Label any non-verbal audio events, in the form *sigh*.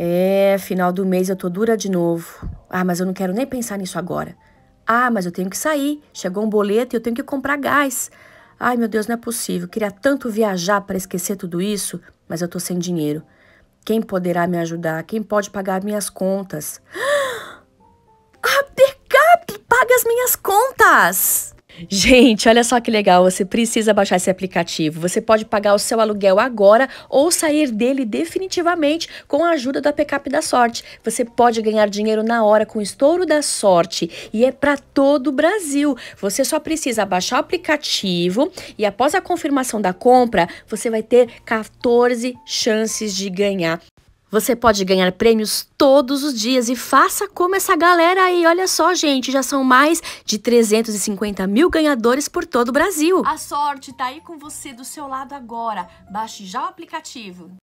É, final do mês eu tô dura de novo. Ah, mas eu não quero nem pensar nisso agora. Ah, mas eu tenho que sair. Chegou um boleto e eu tenho que comprar gás. Ai, meu Deus, não é possível. Eu queria tanto viajar para esquecer tudo isso, mas eu tô sem dinheiro. Quem poderá me ajudar? Quem pode pagar minhas contas? Ah, *gasps* backup! Paga as minhas contas! Gente, olha só que legal, você precisa baixar esse aplicativo. Você pode pagar o seu aluguel agora ou sair dele definitivamente com a ajuda da Pecap da Sorte. Você pode ganhar dinheiro na hora com o estouro da sorte e é para todo o Brasil. Você só precisa baixar o aplicativo e após a confirmação da compra, você vai ter 14 chances de ganhar. Você pode ganhar prêmios todos os dias e faça como essa galera aí. Olha só, gente, já são mais de 350 mil ganhadores por todo o Brasil. A sorte tá aí com você do seu lado agora. Baixe já o aplicativo.